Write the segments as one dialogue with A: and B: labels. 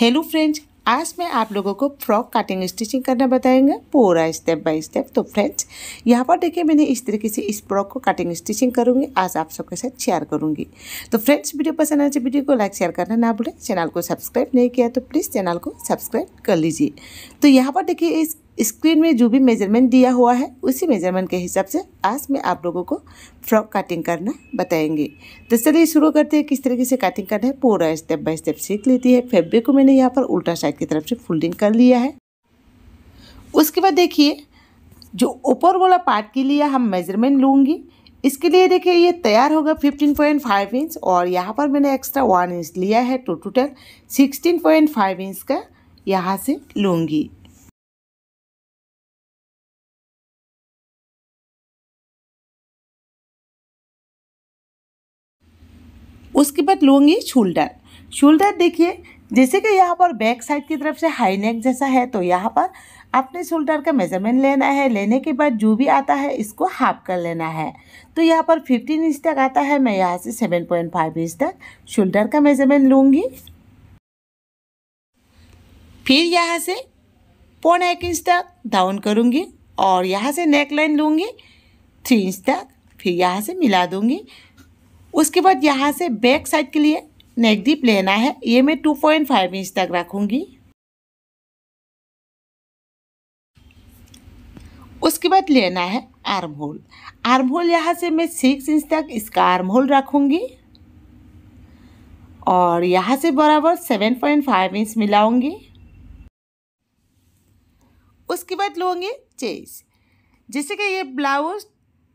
A: hello friends आज मैं आप लोगों को फ्रॉक काटिंग स्टिचिंग करना बताएंगे पूरा स्टेप बाय स्टेप तो फ्रेंड्स यहाँ पर देखिए मैंने इस तरीके से इस फ्रॉक को काटिंग स्टिचिंग करूँगी आज आप सबके साथ शेयर करूँगी तो फ्रेंड्स वीडियो पसंद आए तो वीडियो को लाइक शेयर करना ना भूलें चैनल को सब्सक्राइब नहीं किया तो प्लीज़ चैनल को सब्सक्राइब कर लीजिए तो यहाँ पर देखिए इस स्क्रीन में जो भी मेजरमेंट दिया हुआ है उसी मेजरमेंट के हिसाब से आज मैं आप लोगों को फ्रॉक कटिंग करना बताएंगे तो चलिए शुरू करते हैं किस तरीके से कटिंग करना है पूरा स्टेप बाय स्टेप सीख लेती है फेब्रिक को मैंने यहाँ पर उल्टा साइड की तरफ से फोल्डिंग कर लिया है उसके बाद देखिए जो ऊपर वाला पार्ट के लिए हम मेजरमेंट लूँगी इसके लिए देखिए ये तैयार होगा 15.5 इंच और यहाँ पर मैंने
B: एक्स्ट्रा वन इंच लिया है टोटल 16.5 इंच का यहाँ से लूँगी उसके बाद
A: लूँगी शोल्डर शोल्डर देखिए जैसे कि यहाँ पर बैक साइड की तरफ से हाई नेक जैसा है तो यहाँ पर अपने शोल्डर का मेजरमेंट लेना है लेने के बाद जो भी आता है इसको हाफ कर लेना है तो यहाँ पर 15 इंच तक आता है मैं यहाँ से 7.5 इंच तक शोल्डर का मेजरमेंट लूँगी फिर यहाँ से पौने एक इंच तक डाउन करूँगी और यहाँ से नेक लाइन लूँगी थ्री इंच तक फिर यहाँ से मिला दूँगी उसके बाद यहाँ से बैक साइड के लिए नेक डीप लेना है ये मैं टू पॉइंट फाइव इंच तक रखूँगी उसके बाद लेना है आर्म होल आर्म होल यहाँ से मैं सिक्स इंच तक इसका आर्म होल रखूँगी और यहाँ से बराबर सेवन पॉइंट फाइव इंच मिलाऊँगी उसके बाद लूँगी चेस जैसे कि ये ब्लाउज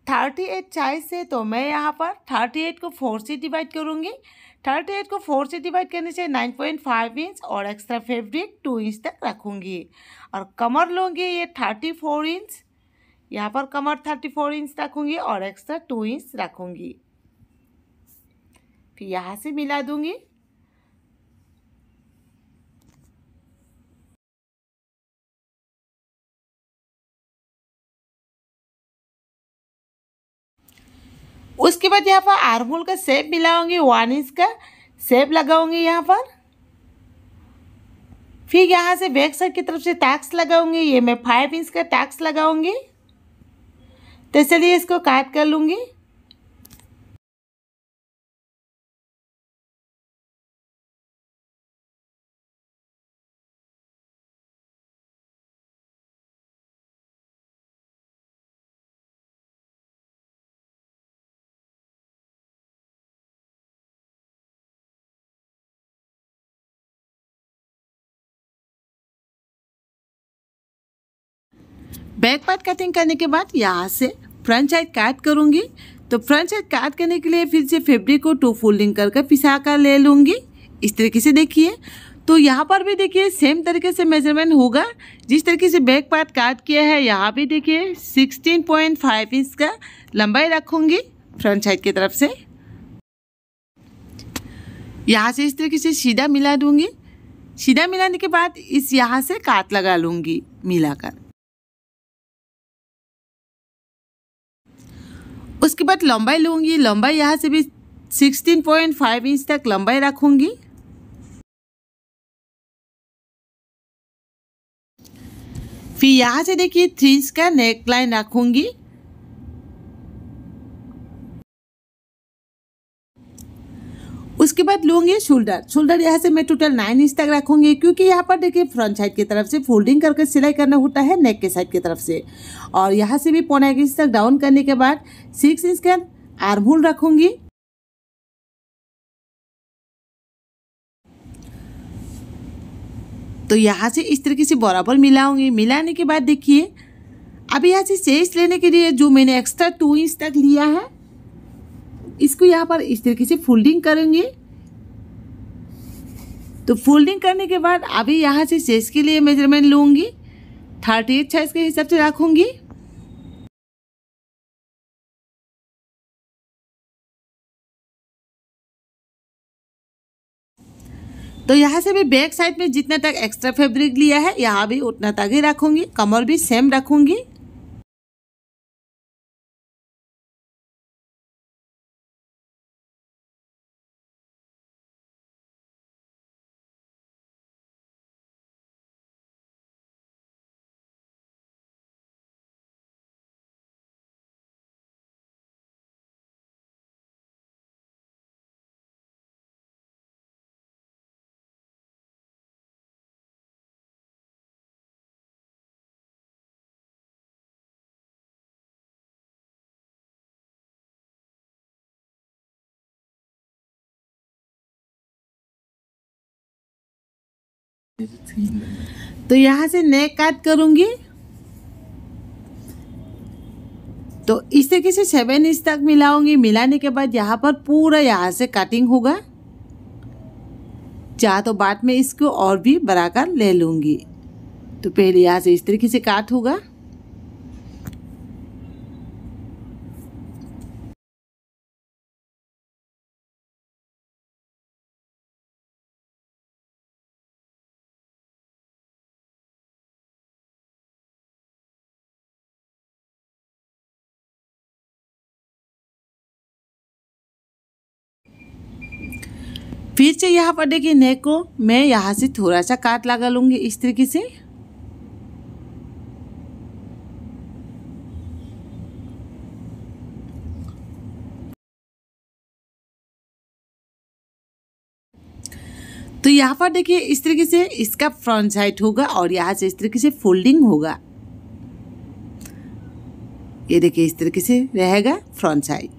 A: थर्टी एट चाहिए तो मैं यहाँ पर थर्टी एट को फोर से डिवाइड करूँगी थर्टी एट को फोर से डिवाइड करने से नाइन पॉइंट फाइव इंच और एक्स्ट्रा फेब्रिक टू इंच तक रखूँगी और कमर लूँगी ये थर्टी फोर इंच यहाँ पर कमर थर्टी फोर इंच रखूँगी और एक्स्ट्रा टू इंच रखूँगी फिर यहाँ से मिला
B: दूँगी उसके बाद यहाँ पर आर्मोल का सेप मिलाऊंगी वन इंच का
A: सेप लगाऊंगी यहाँ पर फिर यहाँ से बैक साइड की तरफ से टैक्स लगाऊंगी ये मैं फाइव इंच का टैक्स लगाऊंगी तो चलिए
B: इसको काट कर लूँगी बैक पार्ट कटिंग करने के बाद यहाँ से फ्रंट
A: साइड काट करूँगी तो फ्रंट साइड काट करने के लिए फिर से फेब्रिक को टू फोल्डिंग करके पिसा कर ले लूँगी इस तरीके से देखिए तो यहाँ पर भी देखिए सेम तरीके से मेजरमेंट होगा जिस तरीके से बैक पार्ट काट किया है यहाँ भी देखिए 16.5 इंच का लंबाई रखूँगी फ्रंट साइड की तरफ से यहाँ से इस तरीके से सीधा मिला दूँगी सीधा मिलाने के बाद इस यहाँ से काट लगा लूँगी मिलाकर उसके बाद लंबाई लूँगी लंबाई यहाँ से भी 16.5 इंच तक लंबाई रखूँगी फिर यहाँ से देखिए थ्री इंच का नेक लाइन रखूँगी उसके बाद लूंगी शोल्डर शोल्डर यहाँ से मैं टोटल नाइन इंच तक रखूंगी क्योंकि यहाँ पर देखिए फ्रंट साइड की तरफ से फोल्डिंग करके सिलाई करना होता है नेक के साइड की तरफ से और यहाँ से भी पौना एक इंच तक डाउन करने के बाद सिक्स इंच के आर्म होल रखूंगी तो यहाँ से इस तरीके से बराबर मिलाऊंगी मिलाने के बाद देखिए अब यहाँ से सेज लेने के लिए जो मैंने एक्स्ट्रा टू इंच तक लिया है इसको यहाँ पर इस तरीके से फोल्डिंग करेंगे तो फोल्डिंग करने के बाद अभी यहाँ से चेस्ट के लिए मेजरमेंट
B: लूँगी थर्टी एट साइज़ के हिसाब से रखूँगी तो यहाँ से भी बैक साइड में जितना तक एक्स्ट्रा फैब्रिक लिया है यहाँ भी उतना तक ही रखूँगी कमर भी सेम रखूँगी तो यहाँ से
A: नए काट करूँगी तो इस तरीके से सेवन इंच तक मिलाऊंगी मिलाने के बाद यहाँ पर पूरा यहाँ से कटिंग होगा चाह तो बाद में इसको और भी बढ़ाकर ले लूँगी
B: तो पहले यहाँ से इस तरीके से काट होगा
A: फिर से यहाँ पर देखिए नेक को मैं यहाँ से थोड़ा सा काट लगा लूँगी इस तरीके से तो यहाँ पर देखिए इस तरीके से इसका फ्रंट साइड होगा और यहाँ से इस तरीके से फोल्डिंग होगा ये देखिए इस तरीके से रहेगा फ्रंट साइड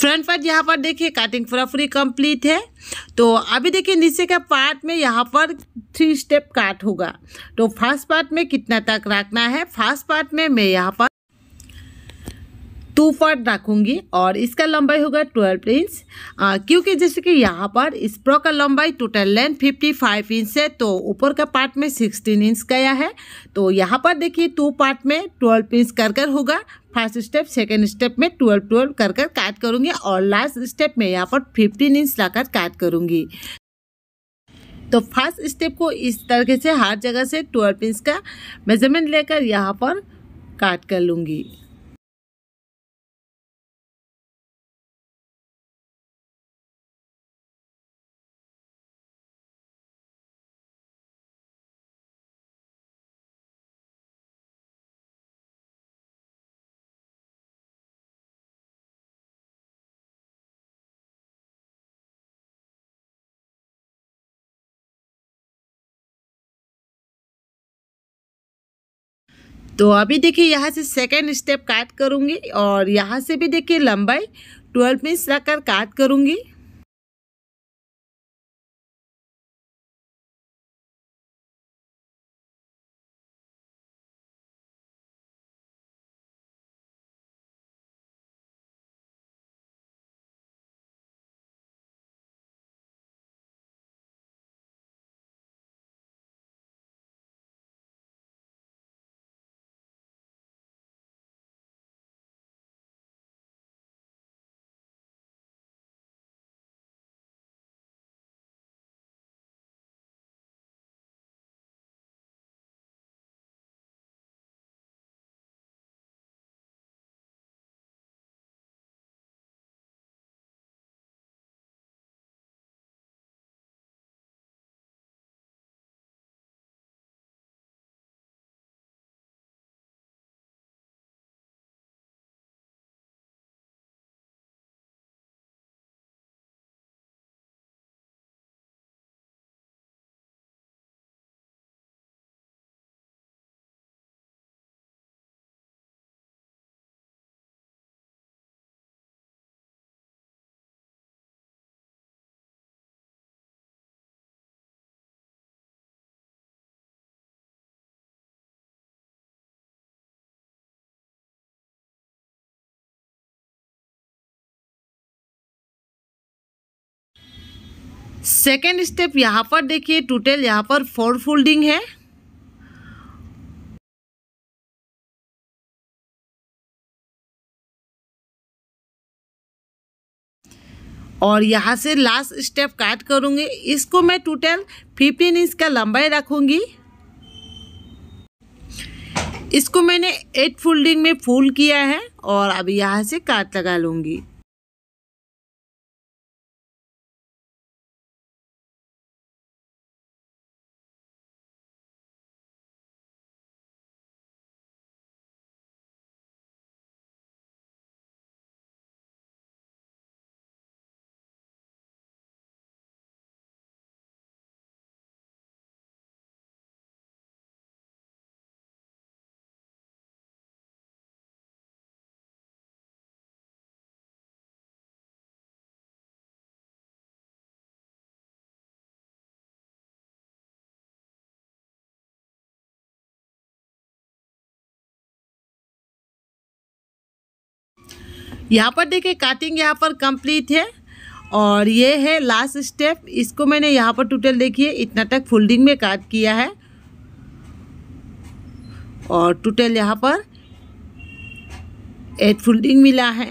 A: फ्रंट पार्ट यहाँ पर देखिए कटिंग पूरा कंप्लीट है तो अभी देखिए नीचे का पार्ट में यहाँ पर थ्री स्टेप काट होगा तो फर्स्ट पार्ट में कितना तक रखना है फर्स्ट पार्ट में मैं यहाँ पर टू पार्ट रखूँगी और इसका लंबाई होगा ट्वेल्व इंच क्योंकि जैसे कि यहाँ पर इस प्रो का लंबाई total length fifty five inch है तो ऊपर का पार्ट में सिक्सटीन इंच गया है तो यहाँ पर देखिए टू पार्ट में ट्वेल्व इंच कर कर होगा फर्स्ट स्टेप सेकेंड स्टेप में ट्वेल्व ट्वेल्व कर कर काट करूँगी और लास्ट स्टेप में यहाँ पर फिफ्टीन इंच लाकर काट करूँगी तो फर्स्ट स्टेप को इस तरीके से हर जगह
B: से ट्वेल्व इंच का मेजरमेंट लेकर यहाँ पर काट कर लूँगी तो अभी देखिए यहाँ से सेकेंड स्टेप काट करूँगी और यहाँ से भी देखिए लंबाई ट्वेल्व इंच रखकर काट करूँगी सेकेंड स्टेप यहाँ पर देखिए टोटल यहाँ पर फोर फोल्डिंग है और यहाँ से
A: लास्ट स्टेप काट करूँगी इसको मैं टोटल फिफ्टीन इंच का लंबाई रखूँगी इसको मैंने एट फोल्डिंग में फोल्ड किया है
B: और अब यहाँ से काट लगा लूँगी यहाँ पर देखिए कटिंग यहाँ पर कंप्लीट है और ये है
A: लास्ट स्टेप इसको मैंने यहाँ पर टोटल देखिए इतना तक फोल्डिंग में काट किया है और टोटल यहाँ पर
B: एट फोल्डिंग मिला है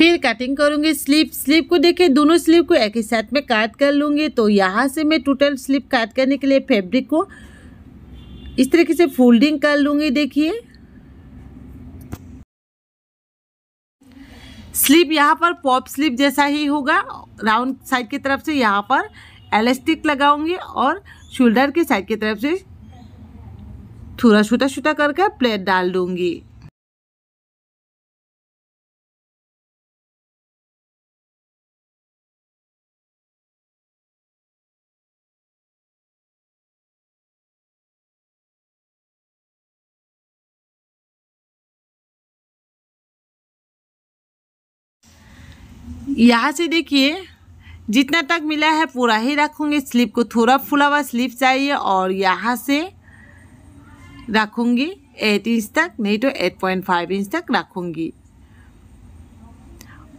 B: फिर कटिंग करूँगी स्लीप स्लीप को देखिए दोनों स्लीप को एक ही साथ में काट
A: कर लूँगी तो यहाँ से मैं टोटल स्लीप काट करने के लिए फैब्रिक को इस तरीके से फोल्डिंग कर लूँगी देखिए स्लीप यहाँ पर पॉप स्लीप जैसा ही होगा राउंड साइड की तरफ से यहाँ पर एलास्टिक लगाऊंगी और शोल्डर के साइड की तरफ से
B: थोड़ा छोटा छोटा करके प्लेट डाल दूंगी यहाँ से देखिए जितना तक मिला
A: है पूरा ही रखूँगी स्लीप को थोड़ा फुला हुआ स्लीप चाहिए और यहाँ से रखूँगी एट इंच तक नहीं तो एट पॉइंट फाइव इंच तक रखूँगी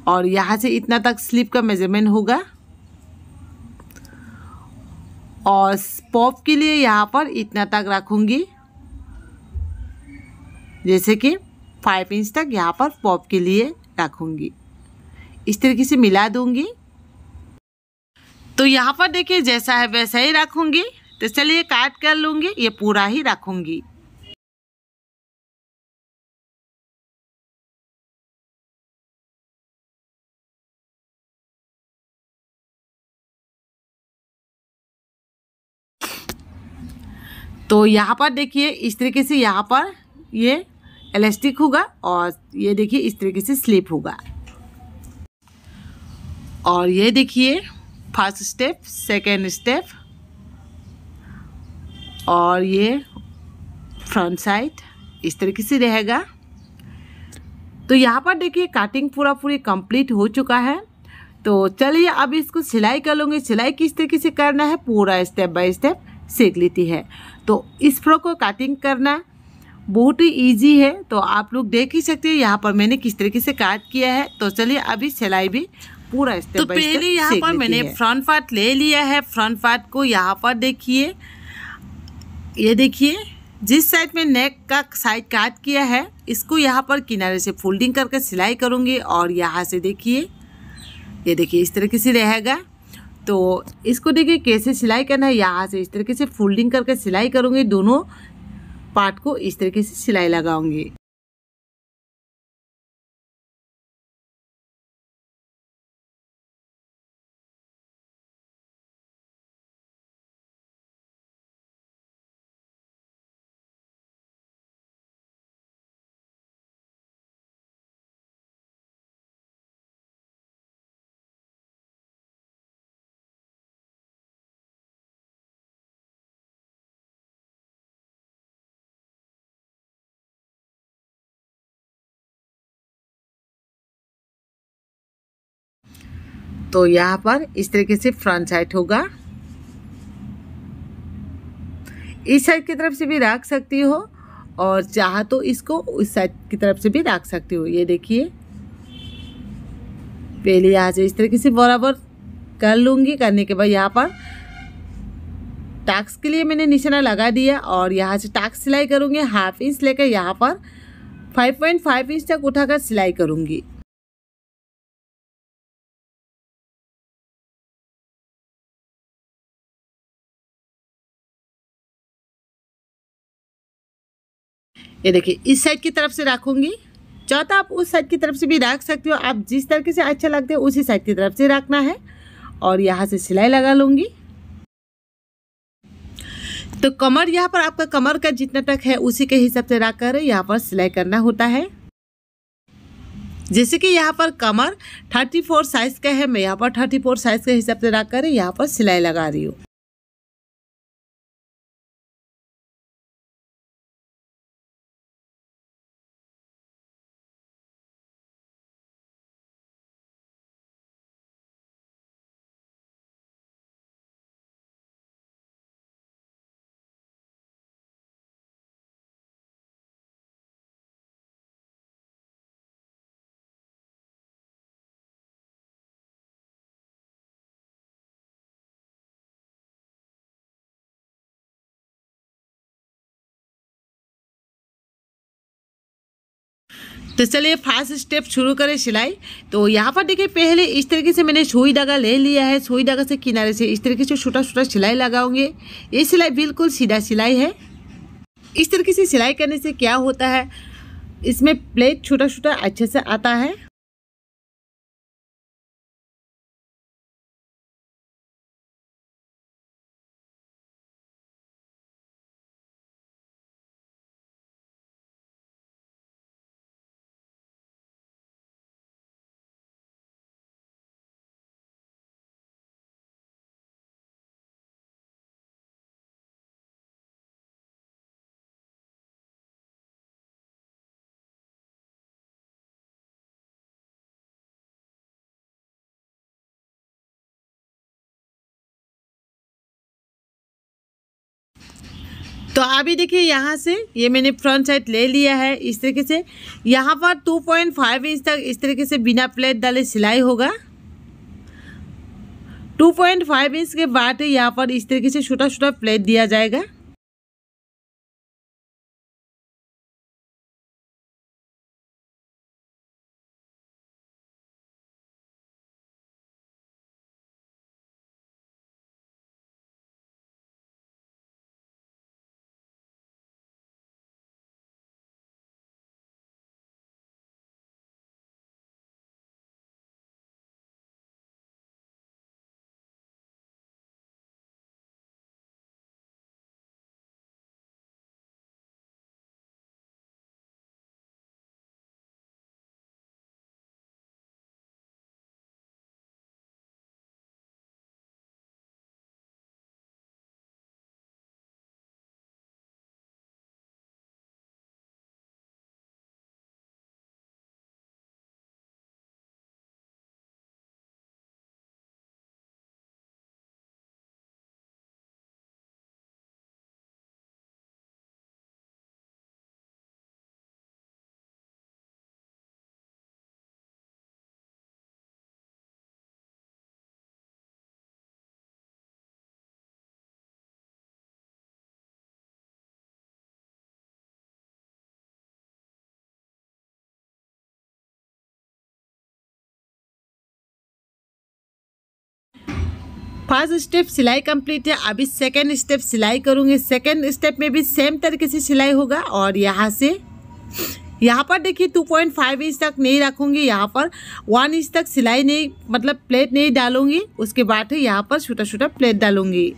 A: और यहाँ से इतना तक स्लीप का मेजरमेंट होगा और पॉप के लिए यहाँ पर इतना तक रखूँगी जैसे कि फाइव इंच तक यहाँ पर पॉप के लिए रखूँगी इस तरीके से मिला दूंगी तो
B: यहाँ पर देखिए जैसा है वैसा ही रखूंगी तो चलिए काट कर लूंगी ये पूरा ही रखूंगी तो यहाँ पर देखिए
A: इस तरीके से यहाँ पर ये इलास्टिक होगा और ये देखिए इस तरीके से स्लिप होगा और ये देखिए फर्स्ट स्टेप सेकेंड स्टेप और ये फ्रंट साइड इस तरीके से रहेगा तो यहाँ पर देखिए कटिंग पूरा पूरी कंप्लीट हो चुका है तो चलिए अब इसको सिलाई कर लूँगी सिलाई किस तरीके से करना है पूरा स्टेप बाय स्टेप सीख लेती है तो इस फ्रॉक को कटिंग करना बहुत ही ईजी है तो आप लोग देख ही सकते हैं यहाँ पर मैंने किस तरीके से काट किया है तो चलिए अभी सिलाई भी पूरा स्टेप तो पहले यहाँ पर मैंने फ्रंट पार्ट ले लिया है फ्रंट पार्ट को यहाँ पर देखिए ये देखिए जिस साइड में नेक का साइड काट किया है इसको यहाँ पर किनारे से फोल्डिंग करके सिलाई करूँगी और यहाँ से देखिए ये देखिए इस तरीके से रहेगा तो इसको देखिए कैसे सिलाई करना है यहाँ से इस तरीके से फोल्डिंग करके सिलाई करूँगी दोनों
B: पार्ट को इस तरीके से सिलाई लगाऊंगी तो यहाँ पर इस तरीके से फ्रंट
A: साइड होगा इस साइड की तरफ से भी रख सकती हो और चाह तो इसको उस साइड की तरफ से भी रख सकती हो ये देखिए पहले यहाँ से इस तरीके से बराबर कर लूँगी करने के बाद यहाँ पर टाक्स के लिए मैंने निशाना लगा दिया और यहाँ से टाक्स
B: सिलाई करूँगी हाफ इंच लेकर यहाँ पर 5.5 इंच तक उठाकर सिलाई करूँगी ये देखिए इस साइड की तरफ से रखूँगी चौथा आप उस साइड की तरफ से भी
A: रख सकते हो आप जिस तरीके से अच्छा लगते हो उसी साइड की तरफ से रखना है और यहाँ से सिलाई लगा लूँगी तो कमर यहाँ पर आपका कमर का जितना तक है उसी के हिसाब से रख कर यहाँ पर सिलाई करना होता है जैसे कि यहाँ पर कमर 34 साइज़ का है मैं यहाँ पर 34 साइज़ के हिसाब से रख कर यहाँ पर
B: सिलाई लगा रही हूँ तो चलिए फर्स्ट स्टेप शुरू
A: करें सिलाई तो यहाँ पर देखिए पहले इस तरीके से मैंने सुई धागा ले लिया है सुई धागा से किनारे से इस तरीके से छोटा छोटा सिलाई लगाऊंगे ये सिलाई बिल्कुल सीधा सिलाई है
B: इस तरीके से सिलाई करने से क्या होता है इसमें प्लेट छोटा छोटा अच्छे से आता है तो अभी देखिए यहाँ
A: से ये मैंने फ्रंट साइड ले लिया है इस तरीके से यहाँ पर टू पॉइंट फाइव इंच तक इस तरीके से बिना प्लेट डाले सिलाई होगा टू पॉइंट फाइव
B: इंच के बाद यहाँ पर इस तरीके से छोटा छोटा प्लेट दिया जाएगा फर्स्ट
A: स्टेप सिलाई कंप्लीट है अभी सेकेंड स्टेप सिलाई करूँगी सेकेंड स्टेप में भी सेम तरीके से सिलाई होगा और यहाँ से यहाँ पर देखिए टू पॉइंट फाइव इंच तक नहीं रखूँगी यहाँ पर वन इंच तक सिलाई नहीं मतलब प्लेट नहीं डालूँगी उसके बाद यहाँ पर छोटा छोटा
B: प्लेट डालूँगी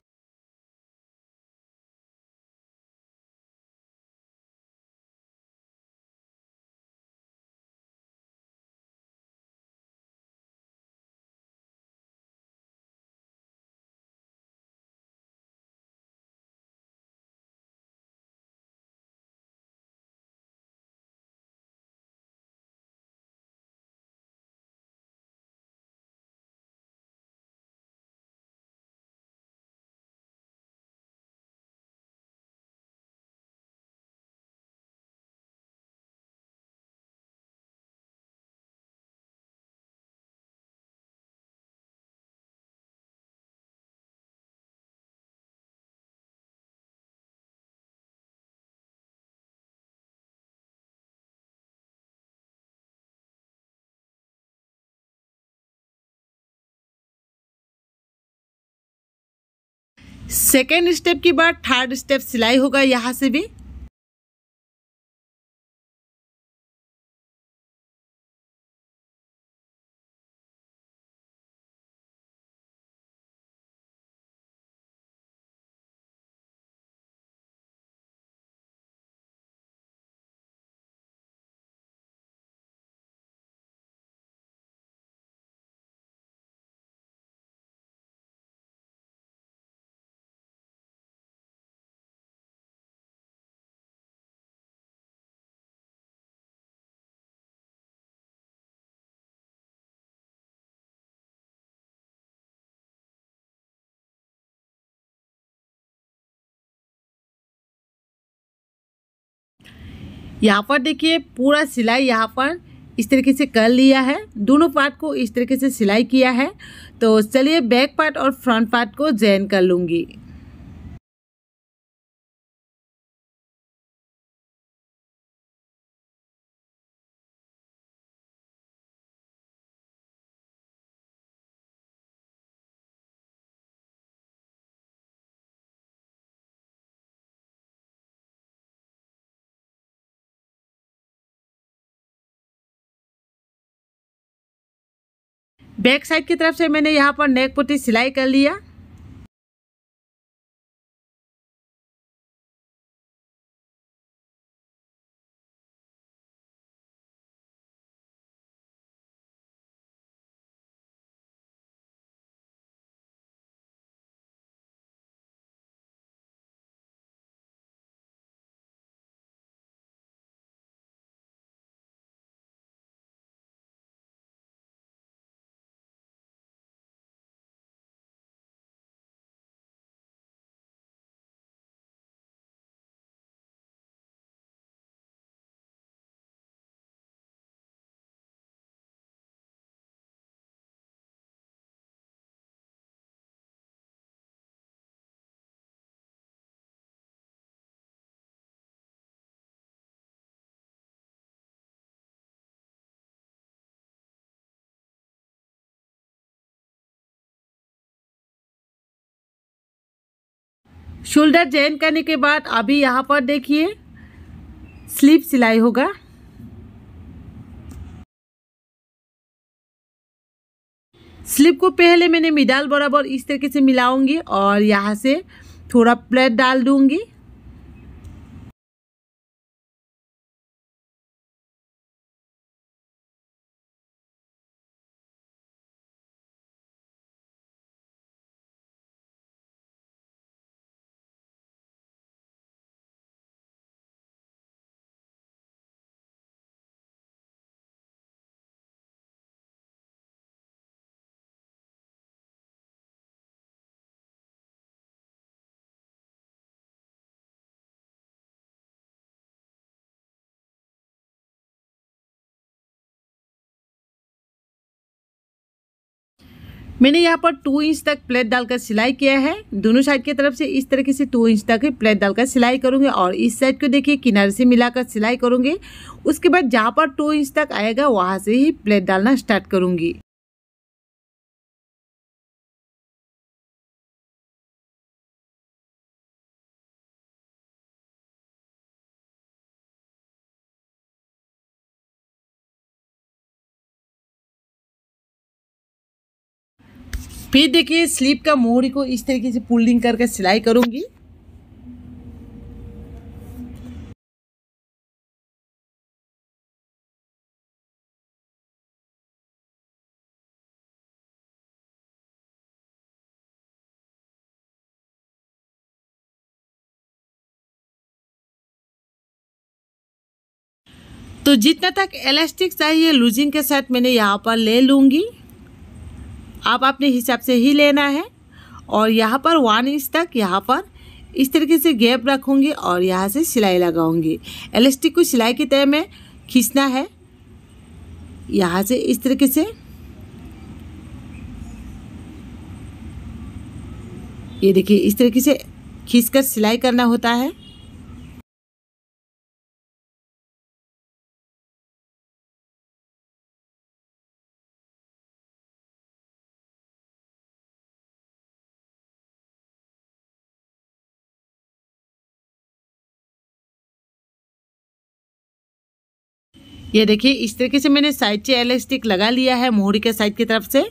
B: सेकेंड स्टेप की बाद थर्ड स्टेप सिलाई होगा यहाँ से भी यहाँ पर देखिए पूरा सिलाई यहाँ पर इस तरीके से कर लिया
A: है दोनों पार्ट को इस तरीके से सिलाई किया है तो चलिए बैक पार्ट और फ्रंट पार्ट को
B: जॉइन कर लूँगी बैक साइड की तरफ से मैंने यहाँ पर नेक पुट्टी सिलाई कर लिया शोल्डर जॉइन करने के बाद अभी यहाँ पर देखिए
A: स्लीव सिलाई होगा स्लीव को पहले मैंने मिडाल बराबर इस तरीके से मिलाऊंगी
B: और यहाँ से थोड़ा प्लेट डाल दूंगी मैंने यहाँ पर टू इंच तक प्लेट डालकर सिलाई
A: किया है दोनों साइड की तरफ से इस तरीके से टू इंच तक ही प्लेट डालकर सिलाई करूँगी और इस साइड को देखिए किनारे से मिलाकर सिलाई करूँगी उसके बाद जहाँ पर टू इंच तक आएगा वहाँ से ही प्लेट डालना
B: स्टार्ट करूँगी फिर देखिए स्लीप का मोहरी को इस तरीके से पुल्डिंग करके सिलाई करूंगी तो जितना तक इलास्टिक चाहिए लूजिंग के साथ मैंने
A: यहाँ पर ले लूँगी आप अपने हिसाब से ही लेना है और यहाँ पर वन इंच तक यहाँ पर इस तरीके से गैप रखूँगी और यहाँ से सिलाई लगाऊँगी एलास्टिक को सिलाई की तय में खींचना है यहाँ से इस तरीके से
B: ये देखिए इस तरीके से खींच कर सिलाई करना होता है ये देखिए इस तरीके से मैंने साइड से एलास्टिक लगा लिया है मोहरी के साइड की तरफ से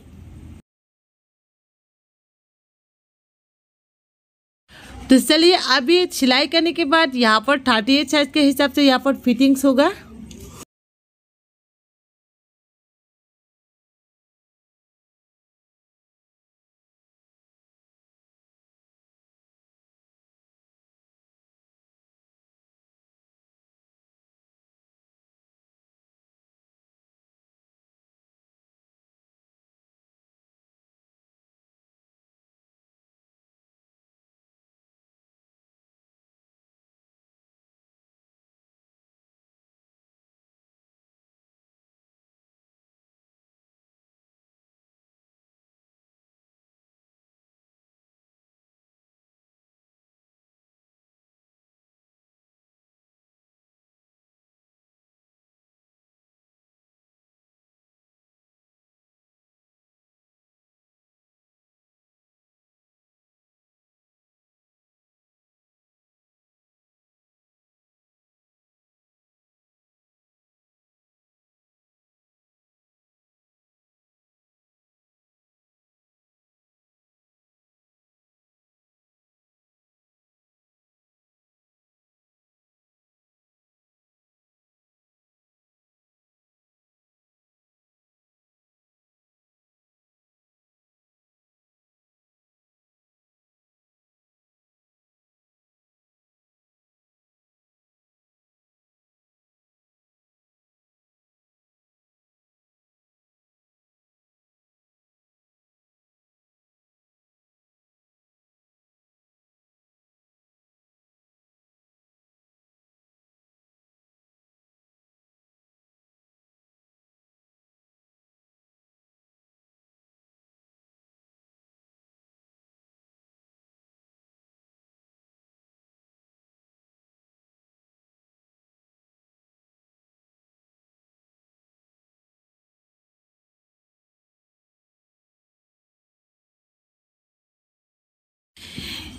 A: तो चलिए अभी सिलाई करने के बाद यहाँ पर थर्टी एट साइज
B: के हिसाब से यहाँ पर फिटिंग्स होगा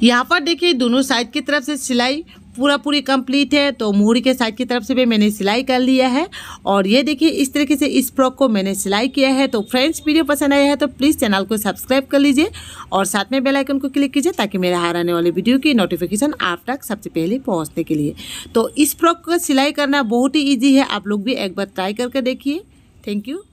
B: यहाँ पर देखिए दोनों साइड की तरफ से सिलाई पूरा पूरी कंप्लीट है तो मोहरी
A: के साइड की तरफ से भी मैंने सिलाई कर लिया है और ये देखिए इस तरीके से इस फ्रॉक को मैंने सिलाई किया है तो फ्रेंड्स वीडियो पसंद आया है तो प्लीज़ चैनल को सब्सक्राइब कर लीजिए और साथ में बेल आइकन को क्लिक कीजिए ताकि मेरे हार आने वाले वीडियो की नोटिफिकेशन आप तक सबसे पहले पहुँचने के लिए तो इस फ्रॉक
B: का सिलाई करना बहुत ही ईजी है आप लोग भी एक बार ट्राई करके देखिए थैंक यू